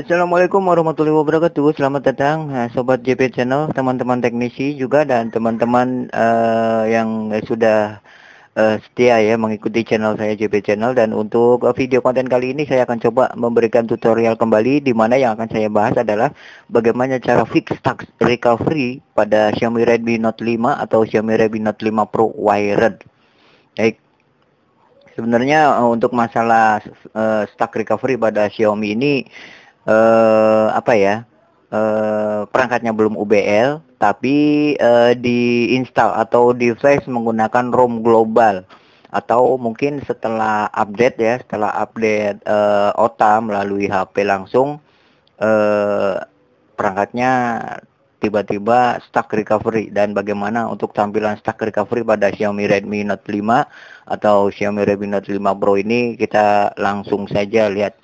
Assalamualaikum warahmatullahi wabarakatuh. Selamat datang eh, sobat JP Channel, teman-teman teknisi juga dan teman-teman uh, yang sudah uh, setia ya mengikuti channel saya JP Channel dan untuk video konten kali ini saya akan coba memberikan tutorial kembali di mana yang akan saya bahas adalah bagaimana cara fix tax recovery pada Xiaomi Redmi Note 5 atau Xiaomi Redmi Note 5 Pro wired. Baik. Sebenarnya untuk masalah uh, stuck recovery pada Xiaomi ini eh, apa ya eh, perangkatnya belum UBL tapi uh, eh, diinstal atau di flash menggunakan ROM global atau mungkin setelah update ya setelah update uh, OTA melalui HP langsung uh, perangkatnya tiba-tiba stuck recovery dan bagaimana untuk tampilan stuck recovery pada Xiaomi Redmi Note 5 atau Xiaomi Redmi Note 5 Pro ini kita langsung saja lihat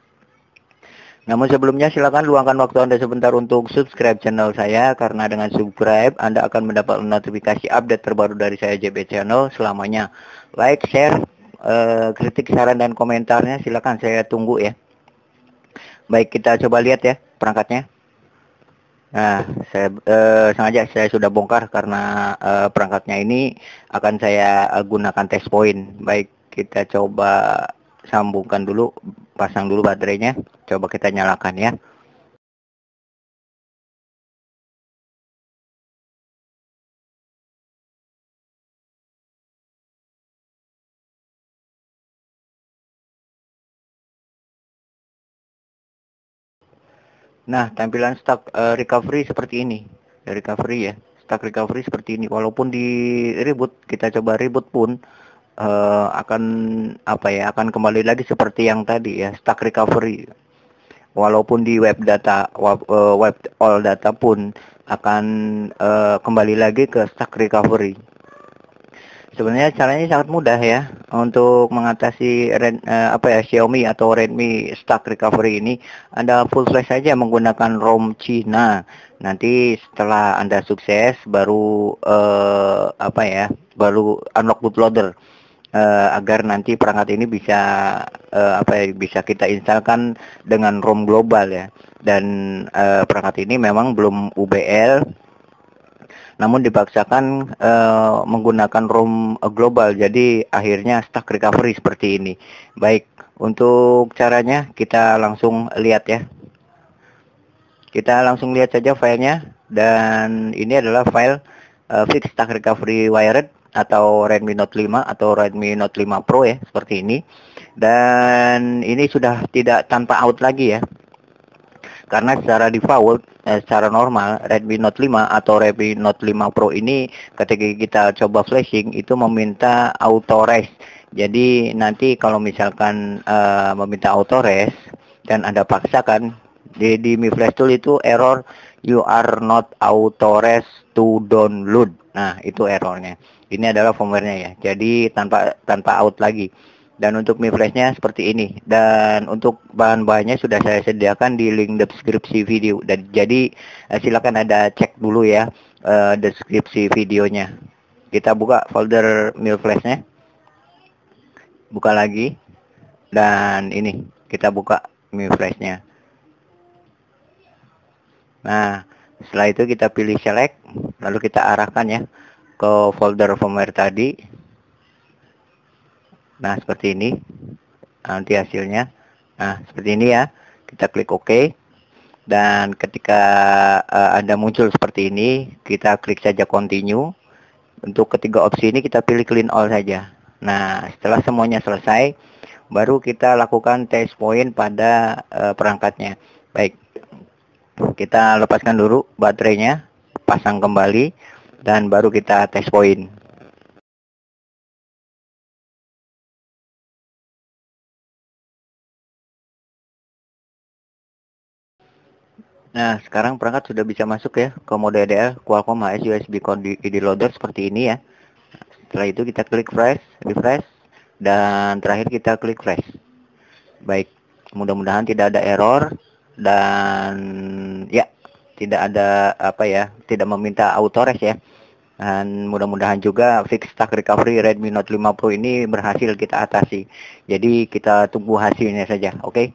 namun sebelumnya silakan luangkan waktu Anda sebentar untuk subscribe channel saya karena dengan subscribe Anda akan mendapat notifikasi update terbaru dari saya JB Channel selamanya. Like, share, eh, kritik, saran dan komentarnya silakan saya tunggu ya. Baik, kita coba lihat ya perangkatnya. Nah, saya eh, sengaja saya sudah bongkar karena eh, perangkatnya ini akan saya eh, gunakan test point. Baik, kita coba sambungkan dulu pasang dulu baterainya. Coba kita nyalakan ya. Nah, tampilan stuck uh, eh, recovery seperti ini. Recovery ya. stuck recovery seperti ini. Walaupun di reboot, kita coba reboot pun uh, akan apa ya akan kembali lagi seperti yang tadi ya stack recovery walaupun di web data web, uh, eh, web all data pun akan uh, kembali lagi ke stack recovery sebenarnya caranya sangat mudah ya untuk mengatasi uh, apa ya Xiaomi atau Redmi stack recovery ini Anda full flash saja menggunakan ROM Cina nanti setelah Anda sukses baru uh, apa ya baru unlock bootloader uh, agar nanti perangkat ini bisa uh, apa ya bisa kita instalkan dengan ROM global ya. Dan uh, perangkat ini memang belum UBL namun dipaksakan uh, menggunakan ROM global jadi akhirnya stuck recovery seperti ini. Baik, untuk caranya kita langsung lihat ya. Kita langsung lihat saja filenya dan ini adalah file uh, fix stuck recovery wired atau Redmi Note 5 atau Redmi Note 5 Pro ya seperti ini dan ini sudah tidak tanpa out lagi ya karena secara default eh, secara normal Redmi Note 5 atau Redmi Note 5 Pro ini ketika kita coba flashing itu meminta auto res jadi nanti kalau misalkan eh, meminta auto res dan Anda paksakan di, di Mi Flash Tool itu error you are not auto authorized to download. Nah, itu errornya. Ini adalah firmware-nya ya. Jadi tanpa tanpa out lagi. Dan untuk Mi Flash-nya seperti ini. Dan untuk bahan-bahannya sudah saya sediakan di link deskripsi video. Dan jadi eh, silakan ada cek dulu ya eh, deskripsi videonya. Kita buka folder Mi Flash-nya. Buka lagi. Dan ini kita buka Mi Flash-nya. Nah, setelah itu kita pilih select, lalu kita arahkan ya ke folder firmware tadi nah seperti ini nanti hasilnya nah seperti ini ya kita klik OK dan ketika uh, Anda muncul seperti ini kita klik saja continue untuk ketiga opsi ini kita pilih clean all saja nah setelah semuanya selesai baru kita lakukan test point pada uh, perangkatnya baik kita lepaskan dulu baterainya pasang kembali dan baru kita tes point. Nah, sekarang perangkat sudah bisa masuk ya ke mode EDL Qualcomm HS USB ID loader seperti ini ya. Setelah itu kita klik refresh, refresh, dan terakhir kita klik flash. Baik, mudah-mudahan tidak ada error dan tidak ada apa ya, tidak meminta autores ya. Dan mudah-mudahan juga fix stack recovery Redmi Note pro ini berhasil kita atasi. Jadi kita tunggu hasilnya saja, oke? Okay?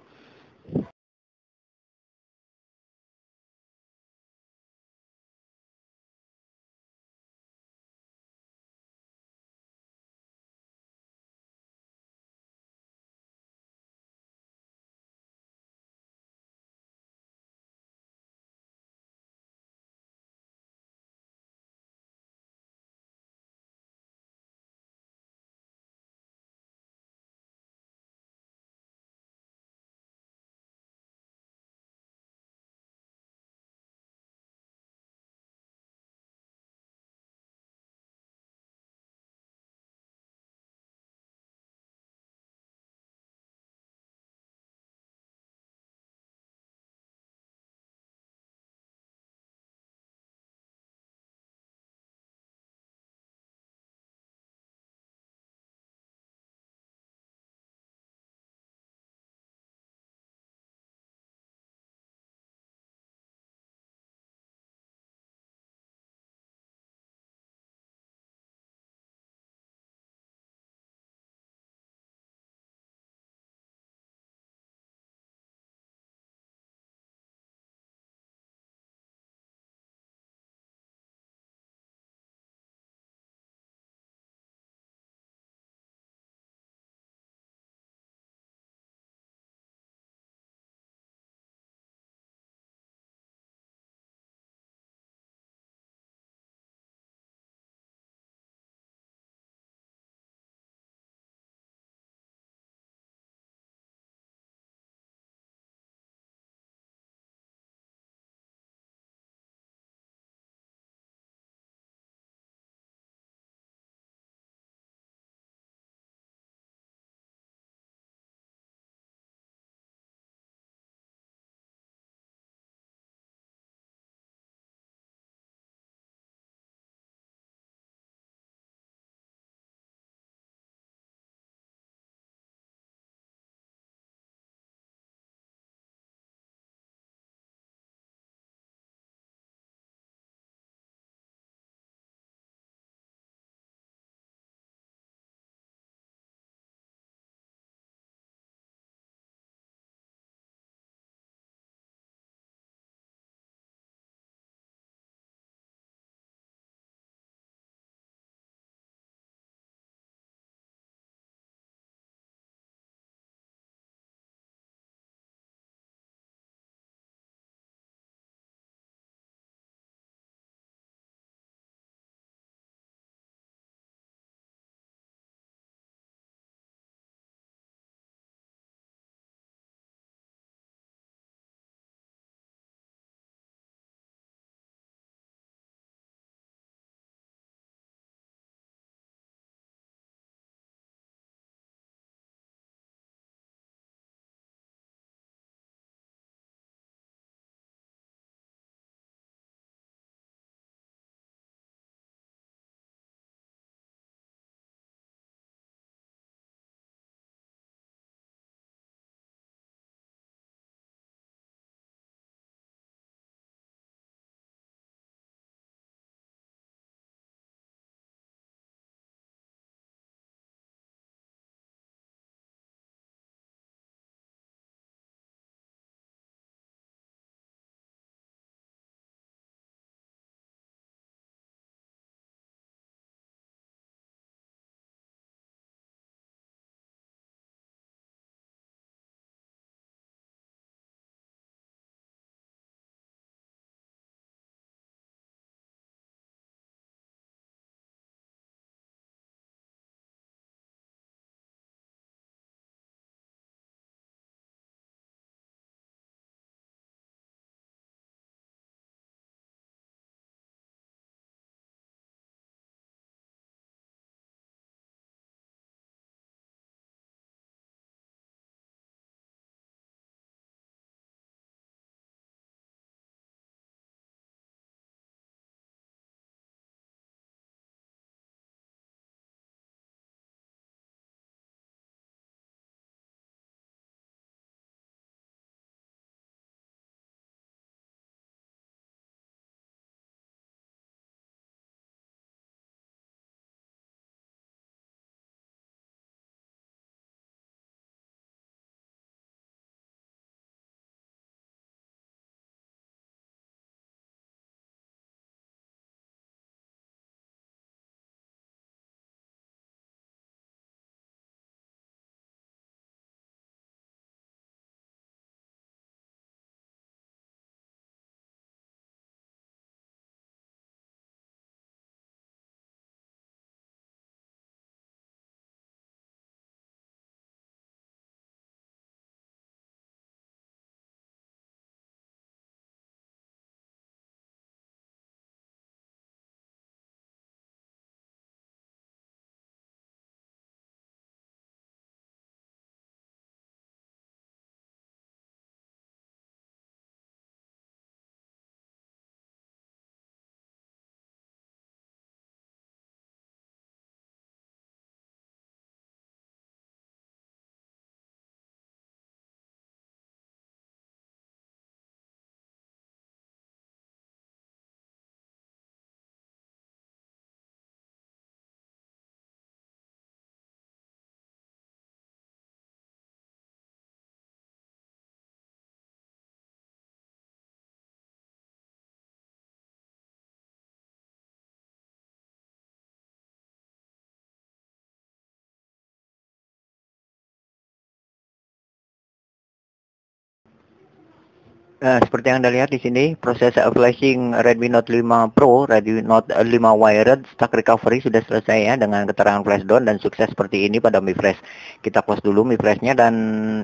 Eh, seperti yang Anda lihat di sini, proses flashing Redmi Note 5 Pro, Redmi Note 5 eh, wired, stack recovery sudah selesai ya dengan keterangan flash down dan sukses seperti ini pada Mi Flash. Kita close dulu Mi flashnya dan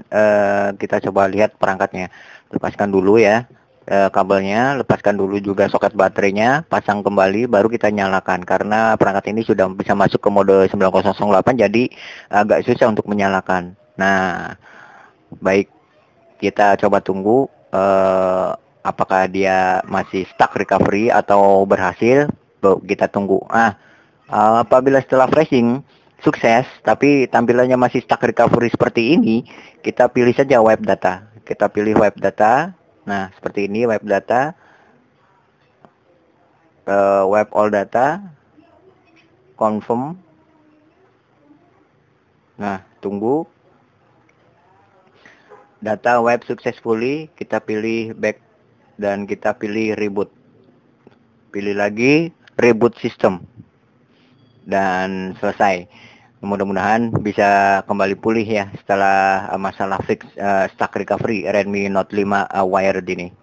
uh, kita coba lihat perangkatnya. Lepaskan dulu ya uh, kabelnya, lepaskan dulu juga soket baterainya, pasang kembali baru kita nyalakan karena perangkat ini sudah bisa masuk ke mode 9008 jadi agak susah untuk menyalakan. Nah, baik kita coba tunggu uh, apakah dia masih stuck recovery atau berhasil kita tunggu ah eh, apabila setelah flashing sukses tapi tampilannya masih stuck recovery seperti ini kita pilih saja web data kita pilih web data nah seperti ini web data uh, web all data confirm nah tunggu data web successfully, kita pilih back dan kita pilih reboot. Pilih lagi reboot system. Dan selesai. Mudah-mudahan bisa kembali pulih ya setelah masalah fix uh, eh, stack recovery Redmi Note 5 uh, eh, wired ini.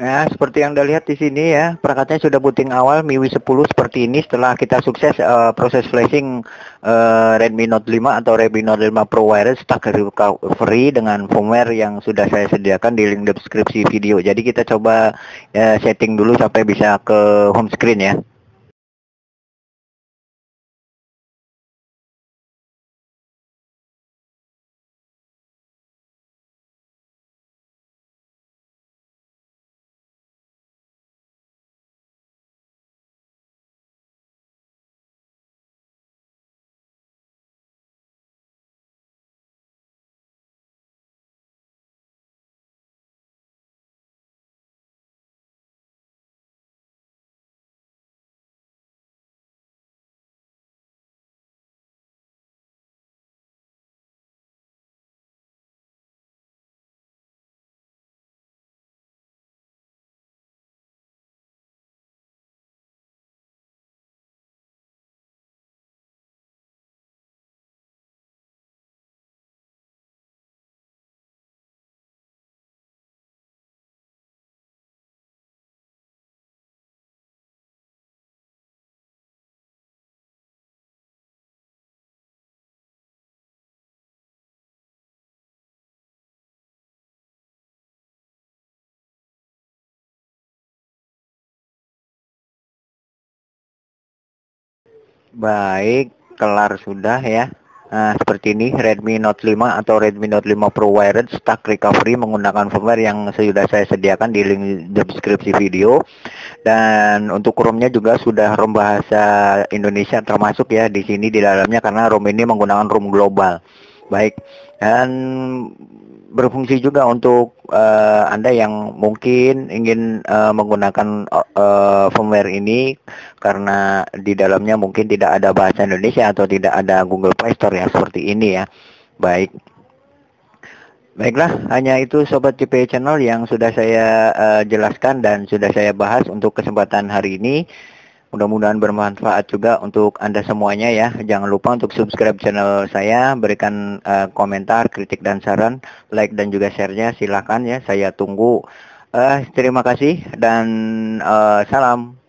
Ya, seperti yang Anda lihat di sini ya, perangkatnya sudah booting awal MIUI 10 seperti ini setelah kita sukses uh, proses flashing uh, Redmi Note 5 atau Redmi Note 5 Pro Wireless Stack Recovery dengan firmware yang sudah saya sediakan di link deskripsi video. Jadi kita coba uh, setting dulu sampai bisa ke home screen ya. Baik, kelar sudah ya. Nah, seperti ini Redmi Note 5 atau Redmi Note 5 Pro Wired Stack Recovery menggunakan firmware yang sudah saya sediakan di link deskripsi video. Dan untuk ROM-nya juga sudah ROM bahasa Indonesia termasuk ya di sini di dalamnya karena ROM ini menggunakan ROM global. Baik. Dan berfungsi juga untuk uh, Anda yang mungkin ingin uh, menggunakan uh, firmware ini karena di dalamnya mungkin tidak ada bahasa Indonesia atau tidak ada Google Play Store ya seperti ini ya. Baik. Baiklah, hanya itu sobat CP Channel yang sudah saya uh, jelaskan dan sudah saya bahas untuk kesempatan hari ini. Mudah-mudahan bermanfaat juga untuk Anda semuanya ya. Jangan lupa untuk subscribe channel saya, berikan uh, komentar, kritik dan saran, like dan juga share-nya silakan ya. Saya tunggu. Uh, terima kasih dan uh, salam.